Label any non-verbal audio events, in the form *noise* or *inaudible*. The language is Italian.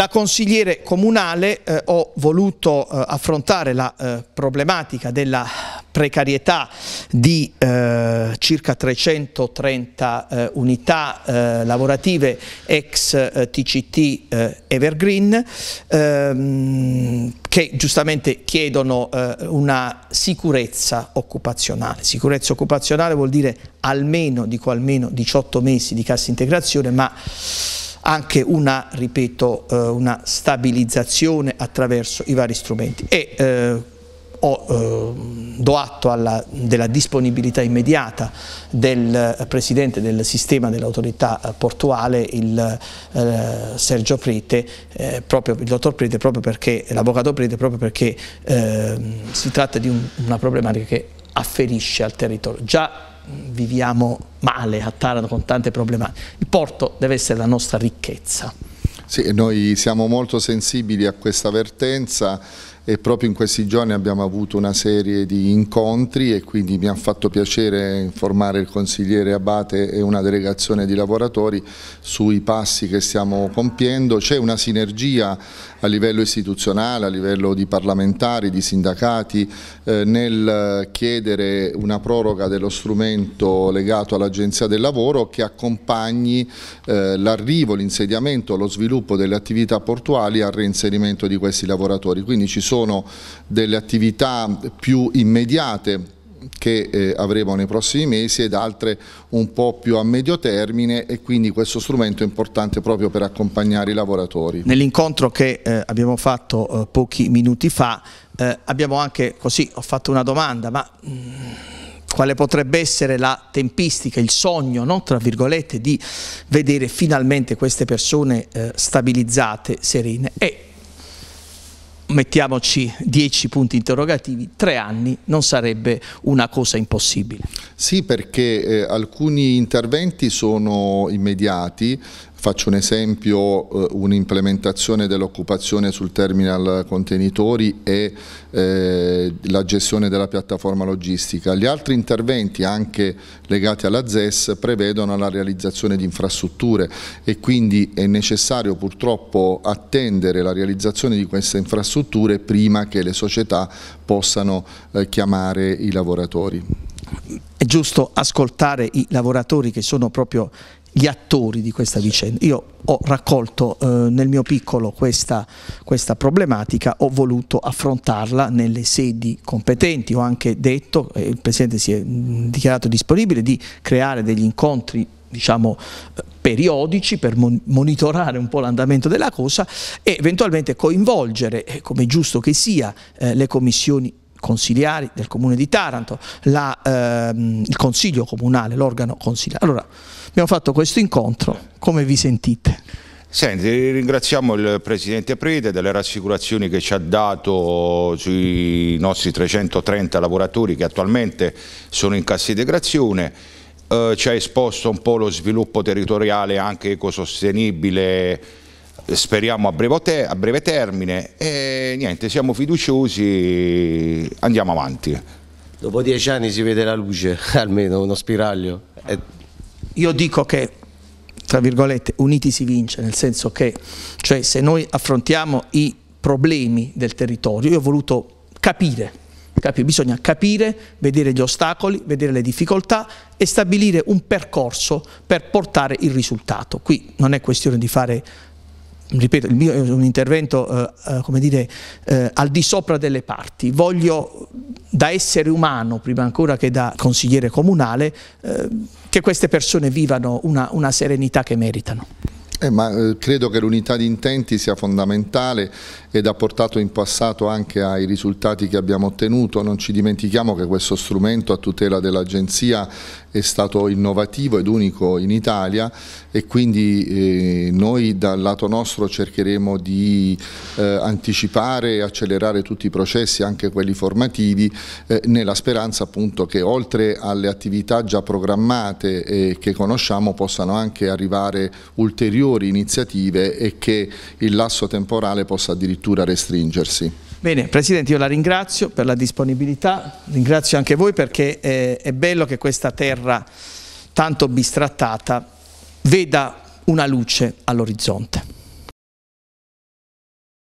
Da consigliere comunale eh, ho voluto eh, affrontare la eh, problematica della precarietà di eh, circa 330 eh, unità eh, lavorative ex TCT Evergreen ehm, che giustamente chiedono una sicurezza occupazionale. Sicurezza occupazionale vuol dire almeno, dico almeno 18 mesi di cassa integrazione, ma anche una, ripeto, eh, una stabilizzazione attraverso i vari strumenti. E, eh, ho, eh, do atto alla, della disponibilità immediata del eh, Presidente del sistema dell'autorità eh, portuale, il Sergio Prete, proprio, il dottor Prete, proprio perché, l'avvocato Prete, proprio perché ehm, si tratta di un, una problematica che afferisce al territorio. Già viviamo male a Taranto con tante problematiche. Il porto deve essere la nostra ricchezza. Sì, noi siamo molto sensibili a questa vertenza e proprio in questi giorni abbiamo avuto una serie di incontri e quindi mi ha fatto piacere informare il consigliere Abate e una delegazione di lavoratori sui passi che stiamo compiendo. C'è una sinergia a livello istituzionale, a livello di parlamentari, di sindacati eh, nel chiedere una proroga dello strumento legato all'Agenzia del Lavoro che accompagni eh, l'arrivo, l'insediamento, lo sviluppo delle attività portuali al reinserimento di questi lavoratori. Quindi ci sono sono delle attività più immediate che eh, avremo nei prossimi mesi ed altre un po' più a medio termine e quindi questo strumento è importante proprio per accompagnare i lavoratori. Nell'incontro che eh, abbiamo fatto eh, pochi minuti fa eh, abbiamo anche così, ho fatto una domanda, ma mm, quale potrebbe essere la tempistica, il sogno, no? tra virgolette, di vedere finalmente queste persone eh, stabilizzate, serene? E mettiamoci 10 punti interrogativi, tre anni non sarebbe una cosa impossibile. Sì, perché eh, alcuni interventi sono immediati, Faccio un esempio, eh, un'implementazione dell'occupazione sul terminal contenitori e eh, la gestione della piattaforma logistica. Gli altri interventi, anche legati alla ZES, prevedono la realizzazione di infrastrutture e quindi è necessario purtroppo attendere la realizzazione di queste infrastrutture prima che le società possano eh, chiamare i lavoratori è giusto ascoltare i lavoratori che sono proprio gli attori di questa vicenda. Io ho raccolto eh, nel mio piccolo questa, questa, problematica, ho voluto affrontarla nelle sedi competenti, ho anche detto, eh, il Presidente si è dichiarato disponibile, di creare degli incontri diciamo eh, periodici per monitorare un po' l'andamento della cosa e eventualmente coinvolgere, eh, come è giusto che sia, eh, le commissioni consigliari del comune di Taranto, la, ehm, il consiglio comunale, l'organo consiliare. Allora, abbiamo fatto questo incontro, come vi sentite? Senti, ringraziamo il Presidente Prete delle rassicurazioni che ci ha dato sui nostri 330 lavoratori che attualmente sono in cassa integrazione, eh, ci ha esposto un po' lo sviluppo territoriale anche ecosostenibile speriamo a breve, te, a breve termine e niente, siamo fiduciosi, andiamo avanti. Dopo dieci anni si vede la luce, *laughs* almeno uno spiraglio. Eh, io dico che tra virgolette, uniti si vince, nel senso che cioè, se noi affrontiamo i problemi del territorio, io ho voluto capire, capire, bisogna capire, vedere gli ostacoli, vedere le difficoltà e stabilire un percorso per portare il risultato. Qui non è questione di fare ripeto, il mio è un intervento eh, eh, come dire, eh, al di sopra delle parti. Voglio, da essere umano, prima ancora che da consigliere comunale, eh, che queste persone vivano una, una serenità che meritano. Eh, ma eh, credo che l'unità di intenti sia fondamentale ed ha portato in passato anche ai risultati che abbiamo ottenuto. Non ci dimentichiamo che questo strumento a tutela dell'Agenzia è stato innovativo ed unico in Italia e quindi eh, noi dal lato nostro cercheremo di eh, anticipare e accelerare tutti i processi, anche quelli formativi, eh, nella speranza appunto che oltre alle attività già programmate e che conosciamo possano anche arrivare ulteriori iniziative e che il lasso temporale possa addirittura addirittura restringersi. Bene, Presidente, io la ringrazio per la disponibilità, ringrazio anche voi perché eh, è bello che questa terra tanto bistrattata veda una luce all'orizzonte.